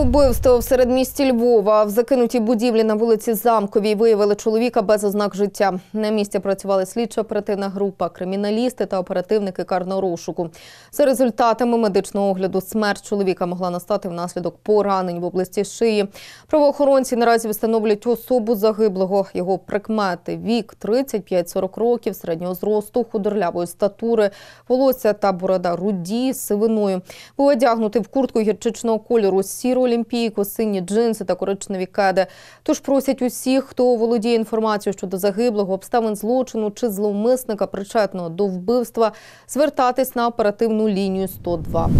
Убивство в середмісті Львова в закинутій будівлі на вулиці Замковій виявили чоловіка без ознак життя. На місці працювали слідчо-оперативна група, криміналісти та оперативники карнорошуку. За результатами медичного огляду смерть чоловіка могла настати внаслідок поранень в області шиї. Правоохоронці наразі встановлюють особу загиблого. Його прикмети вік 35-40 років, середнього зросту, худорлявої статури, волосся та борода руді з сивиною. Був одягнутий в куртку гірчичного кольору сіру. Олімпійку, сині джинси та коричневі кеди. Тож просять усіх, хто володіє інформацією щодо загиблого, обставин злочину чи зловмисника, причетного до вбивства, звертатись на оперативну лінію 102.